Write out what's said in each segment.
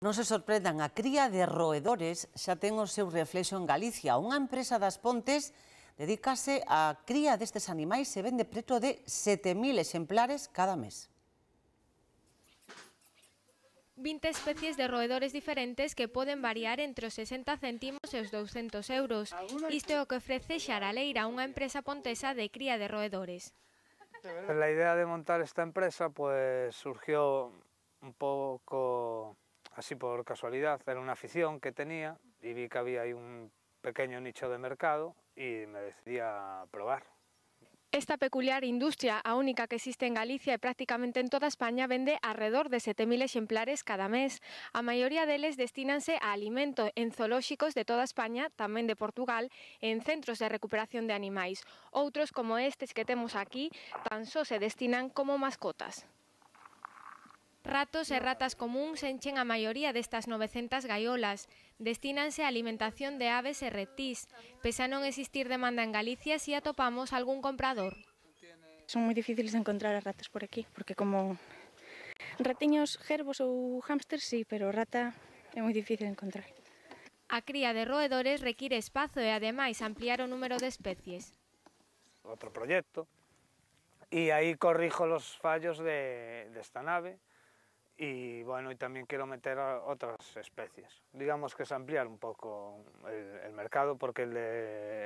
Non se sorprendan, a cría de roedores xa ten o seu reflexo en Galicia. Unha empresa das Pontes dedícase á cría destes animais e vende preto de 7.000 exemplares cada mes. 20 especies de roedores diferentes que poden variar entre os 60 céntimos e os 200 euros. Isto é o que ofrece Xaraleira, unha empresa pontesa de cría de roedores. A idea de montar esta empresa surgiu un pouco así por casualidad, era una afición que tenía y vi que había ahí un pequeño nicho de mercado y me decidí a probar. Esta peculiar industria, la única que existe en Galicia y prácticamente en toda España, vende alrededor de 7.000 ejemplares cada mes. A mayoría de ellos destinanse a alimento en zoológicos de toda España, también de Portugal, en centros de recuperación de animales. Otros, como estos que tenemos aquí, tan solo se destinan como mascotas. Ratos e ratas comuns enchen a maioría destas 900 gaiolas. Destínanse a alimentación de aves e reptís. Pese a non existir demanda en Galicia, si atopamos algún comprador. Son moi difíciles de encontrar as ratas por aquí, porque como ratiños, gerbos ou hámsters, sí, pero rata é moi difícil de encontrar. A cría de roedores require espazo e ademais ampliar o número de especies. Outro proxecto, e aí corrijo os fallos de, desta nave, e, bueno, e tamén quero meter outras especies. Digamos que es ampliar un pouco el, el mercado porque el de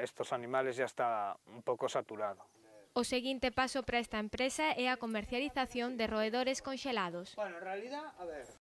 estos animales ya está un pouco saturado. O seguinte paso para esta empresa é a comercialización de roedores conxelados. Bueno, en realidad, a ver,